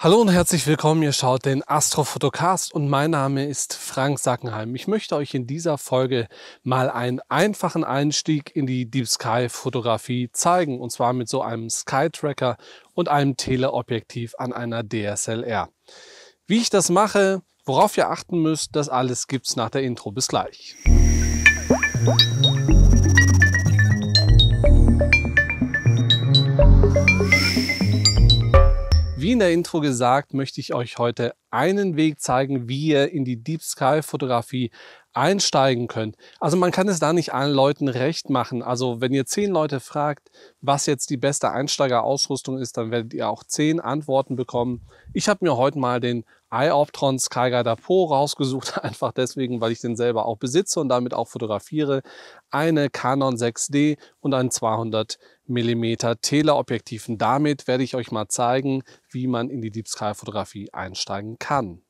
Hallo und herzlich willkommen. Ihr schaut den Astrofotocast und mein Name ist Frank Sackenheim. Ich möchte euch in dieser Folge mal einen einfachen Einstieg in die Deep Sky Fotografie zeigen und zwar mit so einem Sky Tracker und einem Teleobjektiv an einer DSLR. Wie ich das mache, worauf ihr achten müsst, das alles gibt's nach der Intro. Bis gleich. Wie in der Intro gesagt, möchte ich euch heute einen Weg zeigen, wie ihr in die Deep Sky Fotografie einsteigen könnt. Also man kann es da nicht allen Leuten recht machen. Also wenn ihr zehn Leute fragt, was jetzt die beste Einsteigerausrüstung ist, dann werdet ihr auch zehn Antworten bekommen. Ich habe mir heute mal den iOptron Skyguider Pro rausgesucht, einfach deswegen, weil ich den selber auch besitze und damit auch fotografiere. Eine Canon 6D und ein 200 mm Teleobjektiv. Und damit werde ich euch mal zeigen, wie man in die Deep Sky Fotografie einsteigen kann.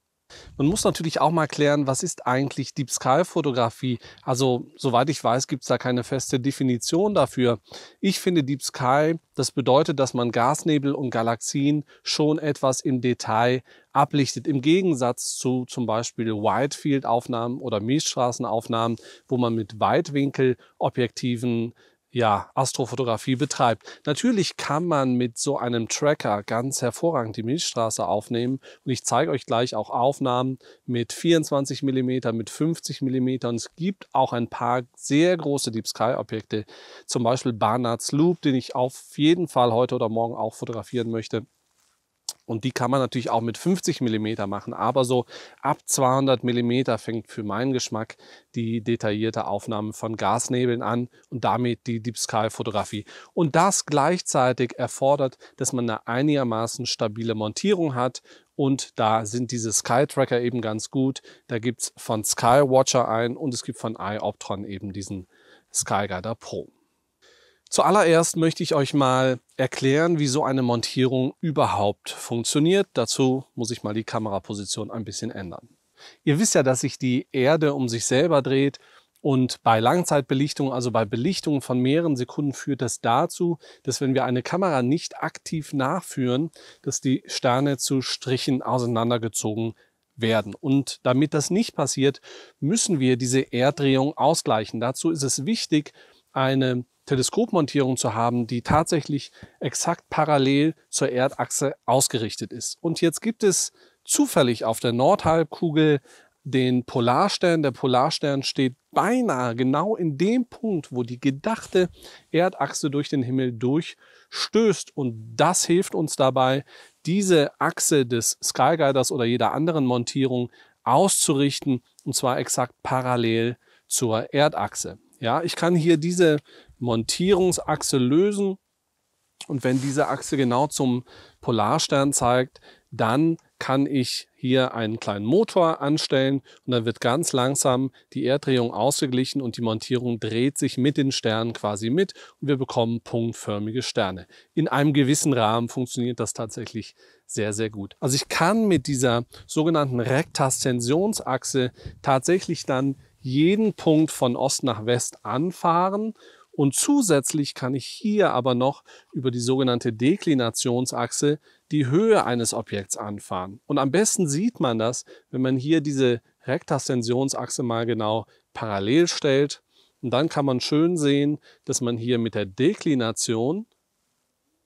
Man muss natürlich auch mal klären, was ist eigentlich Deep Sky Fotografie? Also, soweit ich weiß, gibt es da keine feste Definition dafür. Ich finde Deep Sky, das bedeutet, dass man Gasnebel und Galaxien schon etwas im Detail ablichtet. Im Gegensatz zu zum Beispiel Widefield-Aufnahmen oder Milchstraßenaufnahmen, wo man mit Weitwinkelobjektiven ja, Astrofotografie betreibt. Natürlich kann man mit so einem Tracker ganz hervorragend die Milchstraße aufnehmen und ich zeige euch gleich auch Aufnahmen mit 24 mm, mit 50 mm und es gibt auch ein paar sehr große Deep Sky Objekte, zum Beispiel Barnards Loop, den ich auf jeden Fall heute oder morgen auch fotografieren möchte. Und die kann man natürlich auch mit 50 mm machen, aber so ab 200 mm fängt für meinen Geschmack die detaillierte Aufnahme von Gasnebeln an und damit die Deep Sky Fotografie. Und das gleichzeitig erfordert, dass man eine einigermaßen stabile Montierung hat und da sind diese Sky-Tracker eben ganz gut. Da gibt es von Sky Watcher ein und es gibt von iOptron eben diesen Sky Guider Pro. Zuallererst möchte ich euch mal erklären, wie so eine Montierung überhaupt funktioniert. Dazu muss ich mal die Kameraposition ein bisschen ändern. Ihr wisst ja, dass sich die Erde um sich selber dreht und bei Langzeitbelichtung, also bei Belichtungen von mehreren Sekunden, führt das dazu, dass wenn wir eine Kamera nicht aktiv nachführen, dass die Sterne zu Strichen auseinandergezogen werden. Und damit das nicht passiert, müssen wir diese Erddrehung ausgleichen. Dazu ist es wichtig, eine Teleskopmontierung zu haben, die tatsächlich exakt parallel zur Erdachse ausgerichtet ist. Und jetzt gibt es zufällig auf der Nordhalbkugel den Polarstern. Der Polarstern steht beinahe genau in dem Punkt, wo die gedachte Erdachse durch den Himmel durchstößt. Und das hilft uns dabei, diese Achse des Skyguiders oder jeder anderen Montierung auszurichten, und zwar exakt parallel zur Erdachse. Ja, ich kann hier diese Montierungsachse lösen und wenn diese Achse genau zum Polarstern zeigt, dann kann ich hier einen kleinen Motor anstellen und dann wird ganz langsam die Erddrehung ausgeglichen und die Montierung dreht sich mit den Sternen quasi mit und wir bekommen punktförmige Sterne. In einem gewissen Rahmen funktioniert das tatsächlich sehr, sehr gut. Also ich kann mit dieser sogenannten Rektaszensionsachse tatsächlich dann jeden Punkt von Ost nach West anfahren. Und zusätzlich kann ich hier aber noch über die sogenannte Deklinationsachse die Höhe eines Objekts anfahren. Und am besten sieht man das, wenn man hier diese Rektaszensionsachse mal genau parallel stellt. Und dann kann man schön sehen, dass man hier mit der Deklination,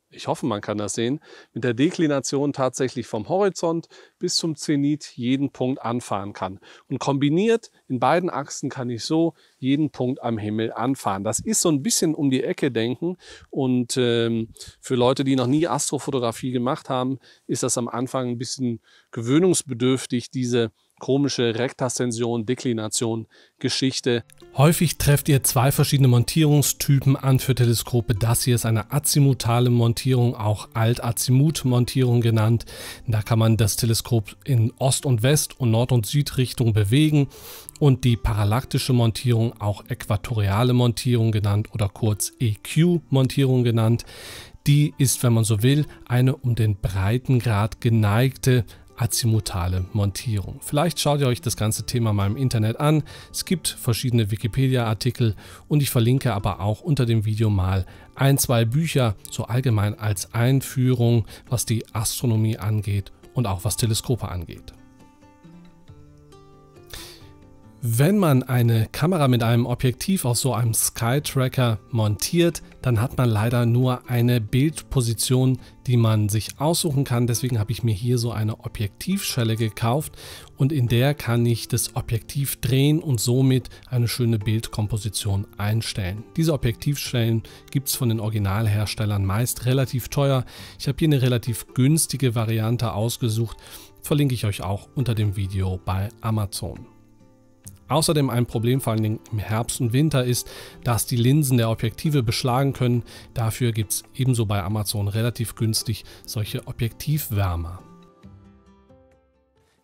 ich hoffe, man kann das sehen, mit der Deklination tatsächlich vom Horizont bis zum Zenit jeden Punkt anfahren kann. Und kombiniert in beiden Achsen kann ich so jeden Punkt am Himmel anfahren. Das ist so ein bisschen um die Ecke denken. Und ähm, für Leute, die noch nie Astrofotografie gemacht haben, ist das am Anfang ein bisschen gewöhnungsbedürftig, diese komische Rektaszension, Deklination, Geschichte. Häufig trefft ihr zwei verschiedene Montierungstypen an für Teleskope. Das hier ist eine azimutale Montierung, auch Alt-Azimut-Montierung genannt. Da kann man das Teleskop Teleskop in Ost- und West- und Nord- und Südrichtung bewegen und die parallaktische Montierung, auch äquatoriale Montierung genannt oder kurz EQ-Montierung genannt, die ist, wenn man so will, eine um den Breitengrad geneigte azimutale Montierung. Vielleicht schaut ihr euch das ganze Thema mal im Internet an. Es gibt verschiedene Wikipedia-Artikel und ich verlinke aber auch unter dem Video mal ein, zwei Bücher, so allgemein als Einführung, was die Astronomie angeht und auch was Teleskope angeht. Wenn man eine Kamera mit einem Objektiv auf so einem Skytracker montiert, dann hat man leider nur eine Bildposition, die man sich aussuchen kann. Deswegen habe ich mir hier so eine Objektivschelle gekauft und in der kann ich das Objektiv drehen und somit eine schöne Bildkomposition einstellen. Diese Objektivschellen gibt es von den Originalherstellern meist relativ teuer. Ich habe hier eine relativ günstige Variante ausgesucht, verlinke ich euch auch unter dem Video bei Amazon. Außerdem ein Problem vor allen Dingen im Herbst und Winter ist, dass die Linsen der Objektive beschlagen können. Dafür gibt es ebenso bei Amazon relativ günstig solche Objektivwärmer.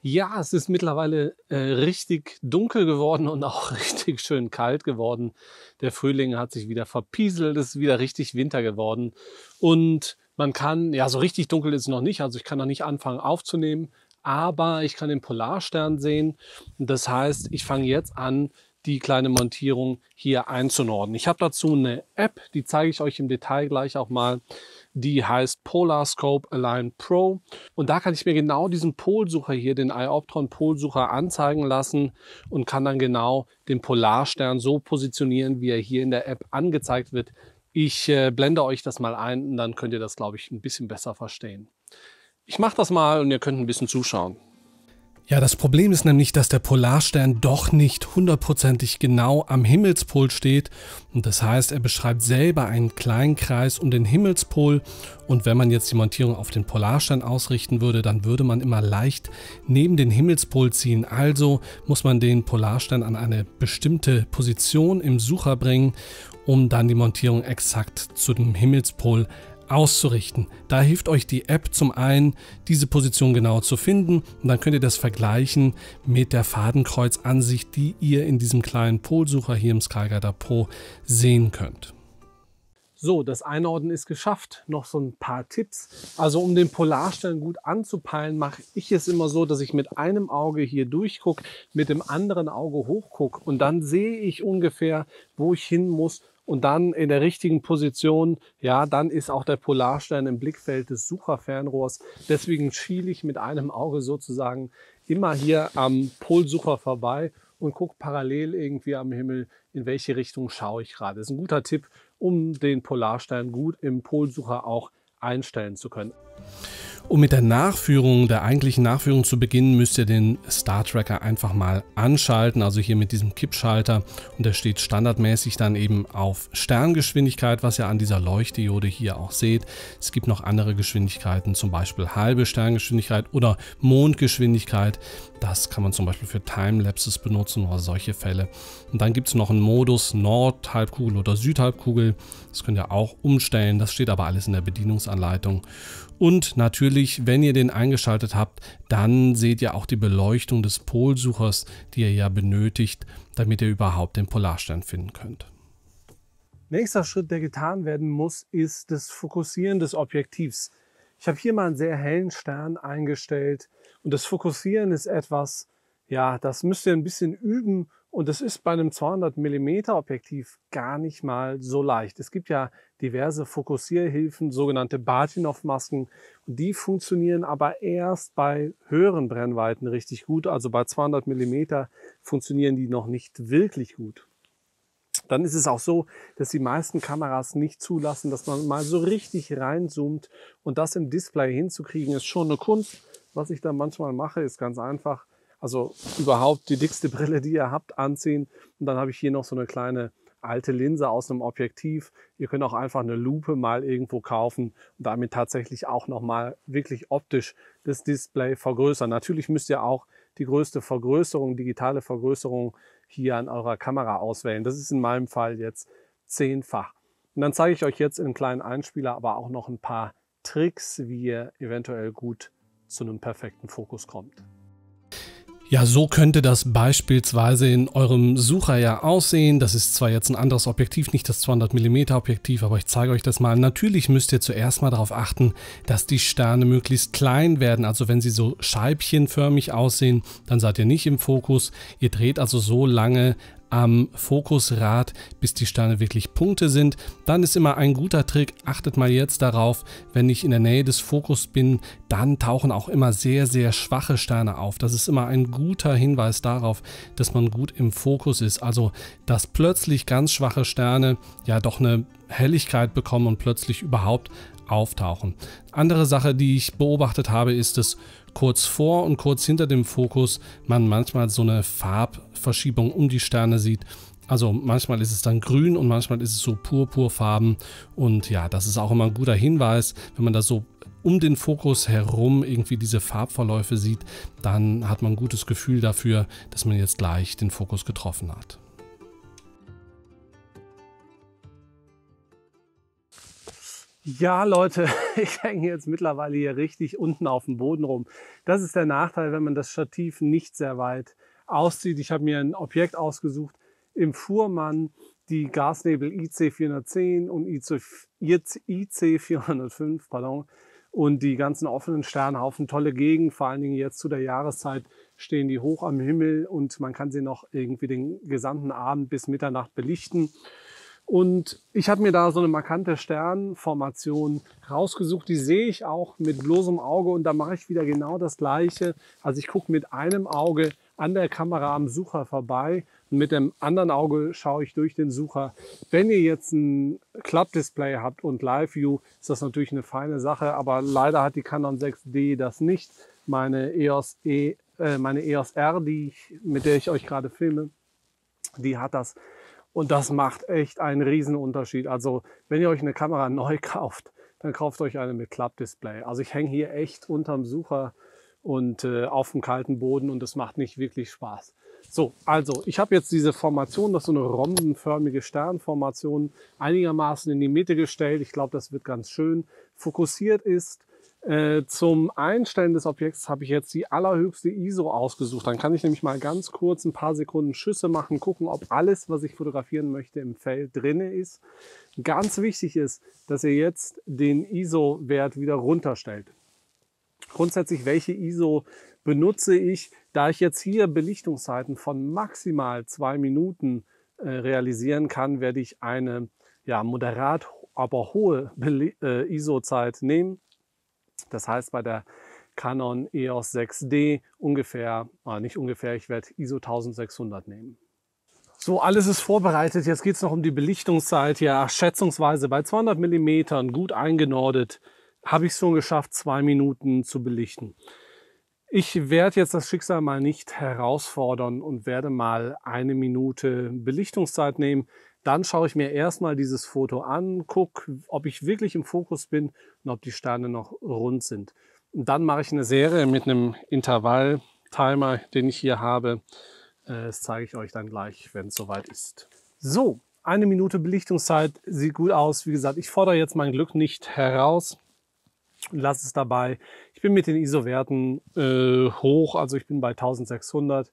Ja, es ist mittlerweile äh, richtig dunkel geworden und auch richtig schön kalt geworden. Der Frühling hat sich wieder verpieselt, es ist wieder richtig Winter geworden. Und man kann, ja, so richtig dunkel ist es noch nicht, also ich kann noch nicht anfangen aufzunehmen, aber ich kann den Polarstern sehen. Das heißt, ich fange jetzt an, die kleine Montierung hier einzunorden. Ich habe dazu eine App, die zeige ich euch im Detail gleich auch mal. Die heißt Polarscope Align Pro und da kann ich mir genau diesen Polsucher hier, den iOptron Polsucher anzeigen lassen und kann dann genau den Polarstern so positionieren, wie er hier in der App angezeigt wird. Ich äh, blende euch das mal ein und dann könnt ihr das, glaube ich, ein bisschen besser verstehen. Ich mache das mal und ihr könnt ein bisschen zuschauen. Ja, das Problem ist nämlich, dass der Polarstern doch nicht hundertprozentig genau am Himmelspol steht und das heißt, er beschreibt selber einen kleinen Kreis um den Himmelspol und wenn man jetzt die Montierung auf den Polarstern ausrichten würde, dann würde man immer leicht neben den Himmelspol ziehen. Also muss man den Polarstern an eine bestimmte Position im Sucher bringen, um dann die Montierung exakt zu dem Himmelspol auszurichten. Da hilft euch die App zum einen, diese Position genau zu finden und dann könnt ihr das vergleichen mit der Fadenkreuzansicht, die ihr in diesem kleinen Polsucher hier im Skyguider Pro sehen könnt. So, das Einordnen ist geschafft. Noch so ein paar Tipps. Also um den Polarstern gut anzupeilen, mache ich es immer so, dass ich mit einem Auge hier durchgucke, mit dem anderen Auge hochgucke und dann sehe ich ungefähr, wo ich hin muss und dann in der richtigen Position, ja, dann ist auch der Polarstern im Blickfeld des Sucherfernrohrs. Deswegen schiele ich mit einem Auge sozusagen immer hier am Polsucher vorbei und gucke parallel irgendwie am Himmel, in welche Richtung schaue ich gerade. Das ist ein guter Tipp, um den Polarstern gut im Polsucher auch einstellen zu können. Um mit der Nachführung, der eigentlichen Nachführung zu beginnen, müsst ihr den Star Tracker einfach mal anschalten, also hier mit diesem Kippschalter und der steht standardmäßig dann eben auf Sterngeschwindigkeit, was ihr an dieser Leuchtdiode hier auch seht. Es gibt noch andere Geschwindigkeiten, zum Beispiel halbe Sterngeschwindigkeit oder Mondgeschwindigkeit. Das kann man zum Beispiel für Timelapses benutzen oder solche Fälle. Und dann gibt es noch einen Modus Nordhalbkugel oder Südhalbkugel. Das könnt ihr auch umstellen. Das steht aber alles in der Bedienungsanleitung. Und natürlich, wenn ihr den eingeschaltet habt, dann seht ihr auch die Beleuchtung des Polsuchers, die ihr ja benötigt, damit ihr überhaupt den Polarstern finden könnt. Nächster Schritt, der getan werden muss, ist das Fokussieren des Objektivs. Ich habe hier mal einen sehr hellen Stern eingestellt und das Fokussieren ist etwas, ja, das müsst ihr ein bisschen üben und das ist bei einem 200 mm Objektiv gar nicht mal so leicht. Es gibt ja diverse Fokussierhilfen, sogenannte Bartinov-Masken. Die funktionieren aber erst bei höheren Brennweiten richtig gut. Also bei 200 mm funktionieren die noch nicht wirklich gut. Dann ist es auch so, dass die meisten Kameras nicht zulassen, dass man mal so richtig reinzoomt und das im Display hinzukriegen, ist schon eine Kunst. Was ich da manchmal mache, ist ganz einfach also überhaupt die dickste Brille, die ihr habt, anziehen. Und dann habe ich hier noch so eine kleine alte Linse aus einem Objektiv. Ihr könnt auch einfach eine Lupe mal irgendwo kaufen und damit tatsächlich auch nochmal wirklich optisch das Display vergrößern. Natürlich müsst ihr auch die größte Vergrößerung, digitale Vergrößerung hier an eurer Kamera auswählen. Das ist in meinem Fall jetzt zehnfach. Und dann zeige ich euch jetzt in kleinen Einspieler aber auch noch ein paar Tricks, wie ihr eventuell gut zu einem perfekten Fokus kommt. Ja, so könnte das beispielsweise in eurem Sucher ja aussehen. Das ist zwar jetzt ein anderes Objektiv, nicht das 200mm Objektiv, aber ich zeige euch das mal. Natürlich müsst ihr zuerst mal darauf achten, dass die Sterne möglichst klein werden. Also wenn sie so scheibchenförmig aussehen, dann seid ihr nicht im Fokus. Ihr dreht also so lange am Fokusrad, bis die Sterne wirklich Punkte sind. Dann ist immer ein guter Trick, achtet mal jetzt darauf, wenn ich in der Nähe des Fokus bin, dann tauchen auch immer sehr, sehr schwache Sterne auf. Das ist immer ein guter Hinweis darauf, dass man gut im Fokus ist. Also, dass plötzlich ganz schwache Sterne ja doch eine Helligkeit bekommen und plötzlich überhaupt auftauchen. Andere Sache, die ich beobachtet habe, ist, dass kurz vor und kurz hinter dem Fokus man manchmal so eine Farbverschiebung um die Sterne sieht. Also manchmal ist es dann grün und manchmal ist es so purpurfarben. Und ja, das ist auch immer ein guter Hinweis, wenn man da so um den Fokus herum irgendwie diese Farbverläufe sieht, dann hat man ein gutes Gefühl dafür, dass man jetzt gleich den Fokus getroffen hat. Ja, Leute, ich hänge jetzt mittlerweile hier richtig unten auf dem Boden rum. Das ist der Nachteil, wenn man das Stativ nicht sehr weit auszieht. Ich habe mir ein Objekt ausgesucht im Fuhrmann, die Gasnebel IC410 und IC405, pardon, und die ganzen offenen Sternhaufen, tolle Gegend, vor allen Dingen jetzt zu der Jahreszeit stehen die hoch am Himmel und man kann sie noch irgendwie den gesamten Abend bis Mitternacht belichten. Und ich habe mir da so eine markante Sternformation rausgesucht. Die sehe ich auch mit bloßem Auge und da mache ich wieder genau das Gleiche. Also ich gucke mit einem Auge an der Kamera am Sucher vorbei und mit dem anderen Auge schaue ich durch den Sucher. Wenn ihr jetzt ein Club-Display habt und Live-View, ist das natürlich eine feine Sache, aber leider hat die Canon 6D das nicht. Meine EOS, e, äh, meine EOS R, die ich, mit der ich euch gerade filme, die hat das und das macht echt einen Riesenunterschied. Also wenn ihr euch eine Kamera neu kauft, dann kauft euch eine mit Klappdisplay. Also ich hänge hier echt unterm Sucher und äh, auf dem kalten Boden und das macht nicht wirklich Spaß. So, also ich habe jetzt diese Formation, das ist so eine rhombenförmige Sternformation, einigermaßen in die Mitte gestellt. Ich glaube, das wird ganz schön. Fokussiert ist äh, zum Einstellen des Objekts habe ich jetzt die allerhöchste ISO ausgesucht. Dann kann ich nämlich mal ganz kurz ein paar Sekunden Schüsse machen, gucken, ob alles, was ich fotografieren möchte, im Feld drin ist. Ganz wichtig ist, dass ihr jetzt den ISO-Wert wieder runterstellt. Grundsätzlich, welche ISO benutze ich? Da ich jetzt hier Belichtungszeiten von maximal zwei Minuten äh, realisieren kann, werde ich eine ja, moderat aber hohe Beli äh, ISO-Zeit nehmen das heißt, bei der Canon EOS 6D ungefähr, äh, nicht ungefähr, ich werde ISO 1600 nehmen. So, alles ist vorbereitet. Jetzt geht es noch um die Belichtungszeit. Ja, schätzungsweise bei 200 mm, gut eingenordet, habe ich es schon geschafft, zwei Minuten zu belichten. Ich werde jetzt das Schicksal mal nicht herausfordern und werde mal eine Minute Belichtungszeit nehmen. Dann schaue ich mir erstmal dieses Foto an, gucke, ob ich wirklich im Fokus bin und ob die Sterne noch rund sind. Und dann mache ich eine Serie mit einem Intervall-Timer, den ich hier habe. Äh, das zeige ich euch dann gleich, wenn es soweit ist. So, eine Minute Belichtungszeit sieht gut aus. Wie gesagt, ich fordere jetzt mein Glück nicht heraus und lasse es dabei. Ich bin mit den ISO-Werten äh, hoch, also ich bin bei 1600.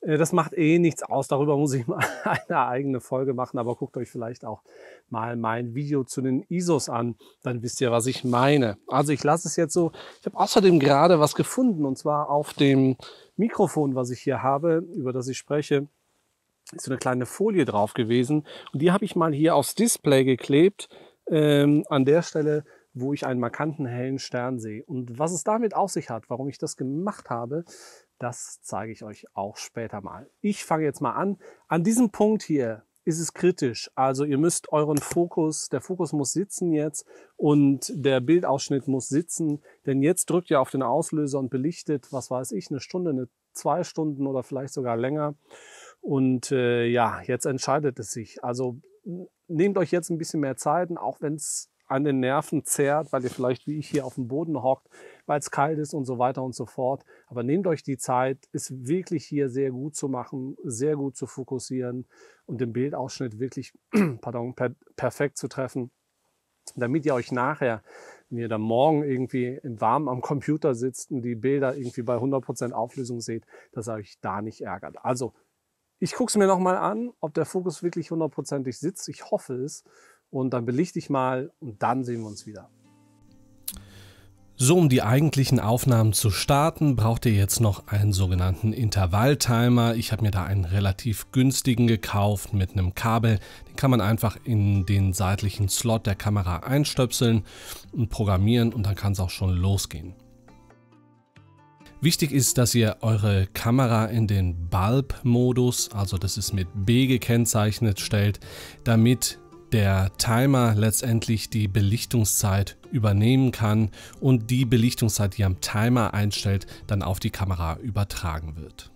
Äh, das macht eh nichts aus. Darüber muss ich mal eine eigene Folge machen. Aber guckt euch vielleicht auch mal mein Video zu den ISOs an. Dann wisst ihr, was ich meine. Also ich lasse es jetzt so. Ich habe außerdem gerade was gefunden. Und zwar auf dem Mikrofon, was ich hier habe, über das ich spreche, ist so eine kleine Folie drauf gewesen. Und die habe ich mal hier aufs Display geklebt. Ähm, an der Stelle, wo ich einen markanten hellen Stern sehe. Und was es damit auf sich hat, warum ich das gemacht habe, das zeige ich euch auch später mal. Ich fange jetzt mal an. An diesem Punkt hier ist es kritisch. Also ihr müsst euren Fokus, der Fokus muss sitzen jetzt und der Bildausschnitt muss sitzen, denn jetzt drückt ihr auf den Auslöser und belichtet, was weiß ich, eine Stunde, eine zwei Stunden oder vielleicht sogar länger. Und äh, ja, jetzt entscheidet es sich. Also nehmt euch jetzt ein bisschen mehr Zeit, auch wenn es an den Nerven zerrt, weil ihr vielleicht wie ich hier auf dem Boden hockt, weil es kalt ist und so weiter und so fort. Aber nehmt euch die Zeit, es wirklich hier sehr gut zu machen, sehr gut zu fokussieren und den Bildausschnitt wirklich pardon, per perfekt zu treffen, damit ihr euch nachher, wenn ihr dann morgen irgendwie im Warmen am Computer sitzt und die Bilder irgendwie bei 100% Auflösung seht, dass ihr euch da nicht ärgert. Also ich gucke es mir nochmal an, ob der Fokus wirklich hundertprozentig sitzt. Ich hoffe es und dann belichte ich mal und dann sehen wir uns wieder. So, um die eigentlichen Aufnahmen zu starten, braucht ihr jetzt noch einen sogenannten Intervalltimer. Ich habe mir da einen relativ günstigen gekauft mit einem Kabel. Den kann man einfach in den seitlichen Slot der Kamera einstöpseln und programmieren und dann kann es auch schon losgehen. Wichtig ist, dass ihr eure Kamera in den Bulb-Modus, also das ist mit B gekennzeichnet, stellt, damit der Timer letztendlich die Belichtungszeit übernehmen kann und die Belichtungszeit, die am Timer einstellt, dann auf die Kamera übertragen wird.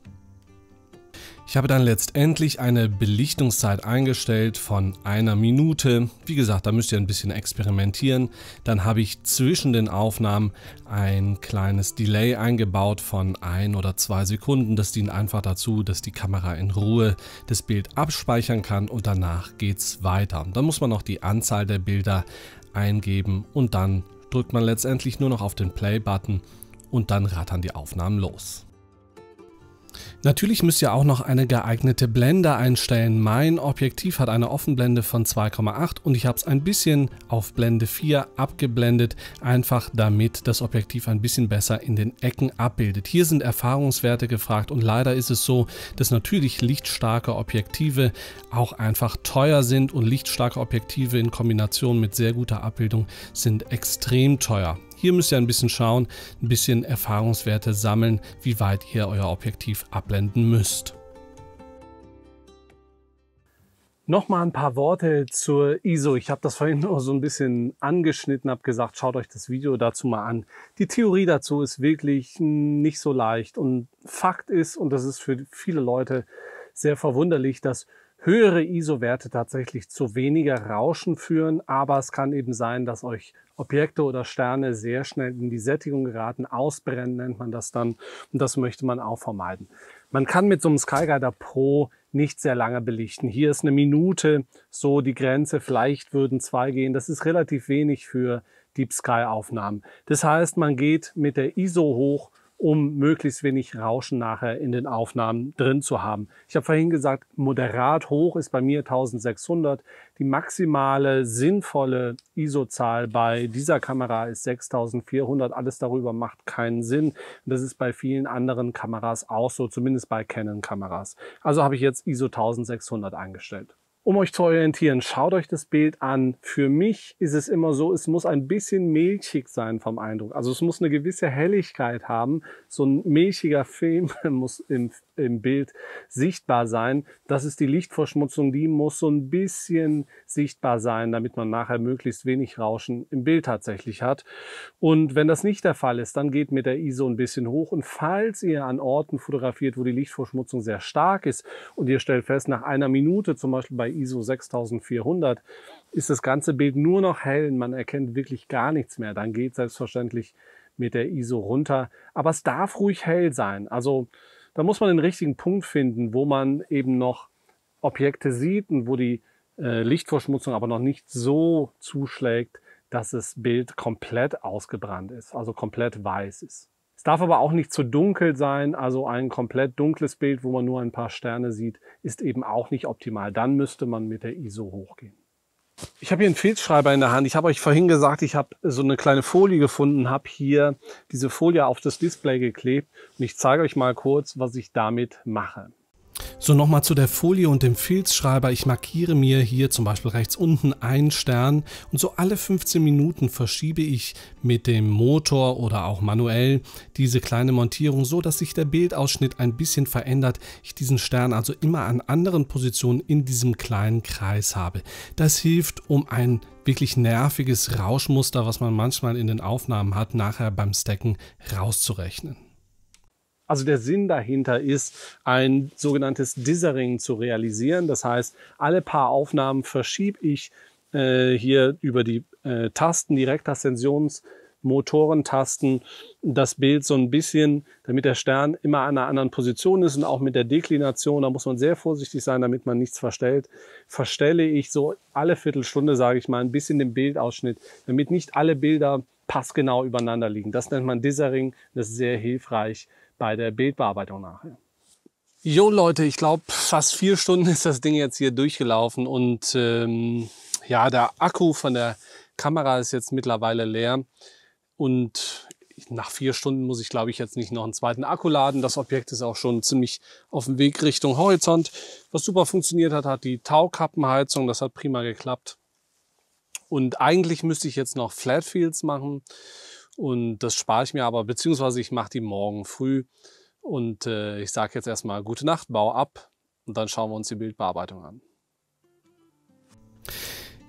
Ich habe dann letztendlich eine Belichtungszeit eingestellt von einer Minute. Wie gesagt, da müsst ihr ein bisschen experimentieren. Dann habe ich zwischen den Aufnahmen ein kleines Delay eingebaut von ein oder zwei Sekunden. Das dient einfach dazu, dass die Kamera in Ruhe das Bild abspeichern kann und danach geht es weiter. Dann muss man noch die Anzahl der Bilder eingeben und dann drückt man letztendlich nur noch auf den Play-Button und dann rattern die Aufnahmen los. Natürlich müsst ihr auch noch eine geeignete Blende einstellen. Mein Objektiv hat eine Offenblende von 2,8 und ich habe es ein bisschen auf Blende 4 abgeblendet, einfach damit das Objektiv ein bisschen besser in den Ecken abbildet. Hier sind Erfahrungswerte gefragt und leider ist es so, dass natürlich lichtstarke Objektive auch einfach teuer sind und lichtstarke Objektive in Kombination mit sehr guter Abbildung sind extrem teuer. Hier müsst ihr ein bisschen schauen, ein bisschen Erfahrungswerte sammeln, wie weit ihr euer Objektiv abblenden müsst. Noch mal ein paar Worte zur ISO. Ich habe das vorhin nur so ein bisschen angeschnitten, habe gesagt, schaut euch das Video dazu mal an. Die Theorie dazu ist wirklich nicht so leicht. Und Fakt ist, und das ist für viele Leute sehr verwunderlich, dass höhere ISO-Werte tatsächlich zu weniger Rauschen führen, aber es kann eben sein, dass euch Objekte oder Sterne sehr schnell in die Sättigung geraten, ausbrennen nennt man das dann und das möchte man auch vermeiden. Man kann mit so einem Skyguider Pro nicht sehr lange belichten. Hier ist eine Minute so die Grenze, vielleicht würden zwei gehen. Das ist relativ wenig für Deep Sky Aufnahmen. Das heißt, man geht mit der ISO hoch um möglichst wenig Rauschen nachher in den Aufnahmen drin zu haben. Ich habe vorhin gesagt, moderat hoch ist bei mir 1600. Die maximale sinnvolle ISO-Zahl bei dieser Kamera ist 6400. Alles darüber macht keinen Sinn. das ist bei vielen anderen Kameras auch so, zumindest bei Canon-Kameras. Also habe ich jetzt ISO 1600 eingestellt. Um euch zu orientieren, schaut euch das Bild an. Für mich ist es immer so, es muss ein bisschen milchig sein vom Eindruck. Also es muss eine gewisse Helligkeit haben. So ein milchiger Film muss im im Bild sichtbar sein. Das ist die Lichtverschmutzung, die muss so ein bisschen sichtbar sein, damit man nachher möglichst wenig Rauschen im Bild tatsächlich hat. Und wenn das nicht der Fall ist, dann geht mit der ISO ein bisschen hoch. Und falls ihr an Orten fotografiert, wo die Lichtverschmutzung sehr stark ist und ihr stellt fest, nach einer Minute, zum Beispiel bei ISO 6400, ist das ganze Bild nur noch hell, und man erkennt wirklich gar nichts mehr, dann geht selbstverständlich mit der ISO runter. Aber es darf ruhig hell sein. Also da muss man den richtigen Punkt finden, wo man eben noch Objekte sieht und wo die äh, Lichtverschmutzung aber noch nicht so zuschlägt, dass das Bild komplett ausgebrannt ist, also komplett weiß ist. Es darf aber auch nicht zu dunkel sein, also ein komplett dunkles Bild, wo man nur ein paar Sterne sieht, ist eben auch nicht optimal. Dann müsste man mit der ISO hochgehen. Ich habe hier einen Filzschreiber in der Hand. Ich habe euch vorhin gesagt, ich habe so eine kleine Folie gefunden, habe hier diese Folie auf das Display geklebt und ich zeige euch mal kurz, was ich damit mache. So nochmal zu der Folie und dem Filzschreiber. Ich markiere mir hier zum Beispiel rechts unten einen Stern und so alle 15 Minuten verschiebe ich mit dem Motor oder auch manuell diese kleine Montierung so, dass sich der Bildausschnitt ein bisschen verändert. Ich diesen Stern also immer an anderen Positionen in diesem kleinen Kreis habe. Das hilft, um ein wirklich nerviges Rauschmuster, was man manchmal in den Aufnahmen hat, nachher beim Stacken rauszurechnen. Also der Sinn dahinter ist, ein sogenanntes Dithering zu realisieren. Das heißt, alle paar Aufnahmen verschiebe ich äh, hier über die äh, Tasten, Direktaszensions- Motorentasten das Bild so ein bisschen, damit der Stern immer an einer anderen Position ist und auch mit der Deklination, da muss man sehr vorsichtig sein, damit man nichts verstellt, verstelle ich so alle Viertelstunde, sage ich mal, ein bisschen den Bildausschnitt, damit nicht alle Bilder passgenau übereinander liegen. Das nennt man Dithering, das ist sehr hilfreich bei der Bildbearbeitung nachher. Jo Leute, ich glaube fast vier Stunden ist das Ding jetzt hier durchgelaufen und ähm, ja, der Akku von der Kamera ist jetzt mittlerweile leer und nach vier Stunden muss ich glaube ich jetzt nicht noch einen zweiten Akku laden. Das Objekt ist auch schon ziemlich auf dem Weg Richtung Horizont. Was super funktioniert hat, hat die Taukappenheizung, das hat prima geklappt. Und eigentlich müsste ich jetzt noch Flatfields machen und das spare ich mir aber, beziehungsweise ich mache die morgen früh. Und äh, ich sage jetzt erstmal gute Nacht, bau ab und dann schauen wir uns die Bildbearbeitung an.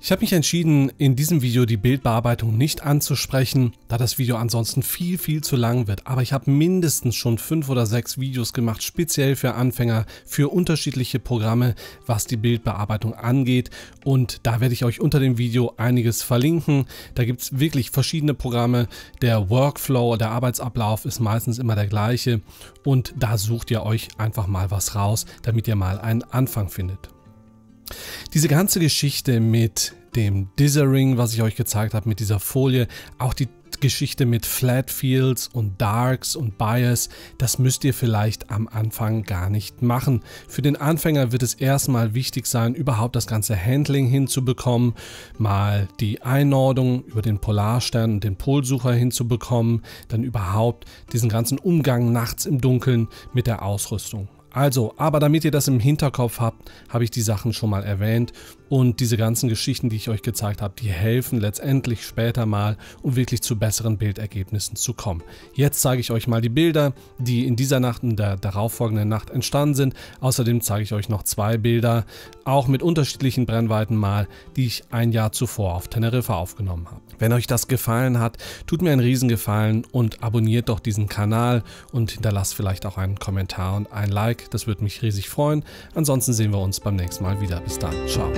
Ich habe mich entschieden, in diesem Video die Bildbearbeitung nicht anzusprechen, da das Video ansonsten viel, viel zu lang wird. Aber ich habe mindestens schon fünf oder sechs Videos gemacht, speziell für Anfänger, für unterschiedliche Programme, was die Bildbearbeitung angeht. Und da werde ich euch unter dem Video einiges verlinken. Da gibt es wirklich verschiedene Programme. Der Workflow, der Arbeitsablauf ist meistens immer der gleiche. Und da sucht ihr euch einfach mal was raus, damit ihr mal einen Anfang findet. Diese ganze Geschichte mit dem Dithering, was ich euch gezeigt habe, mit dieser Folie, auch die Geschichte mit Flatfields und Darks und Bias, das müsst ihr vielleicht am Anfang gar nicht machen. Für den Anfänger wird es erstmal wichtig sein, überhaupt das ganze Handling hinzubekommen, mal die Einordnung über den Polarstern und den Polsucher hinzubekommen, dann überhaupt diesen ganzen Umgang nachts im Dunkeln mit der Ausrüstung. Also, aber damit ihr das im Hinterkopf habt, habe ich die Sachen schon mal erwähnt und diese ganzen Geschichten, die ich euch gezeigt habe, die helfen letztendlich später mal, um wirklich zu besseren Bildergebnissen zu kommen. Jetzt zeige ich euch mal die Bilder, die in dieser Nacht und der darauffolgenden Nacht entstanden sind. Außerdem zeige ich euch noch zwei Bilder, auch mit unterschiedlichen Brennweiten mal, die ich ein Jahr zuvor auf Teneriffa aufgenommen habe. Wenn euch das gefallen hat, tut mir einen Riesengefallen und abonniert doch diesen Kanal und hinterlasst vielleicht auch einen Kommentar und ein Like. Das würde mich riesig freuen. Ansonsten sehen wir uns beim nächsten Mal wieder. Bis dann. Ciao.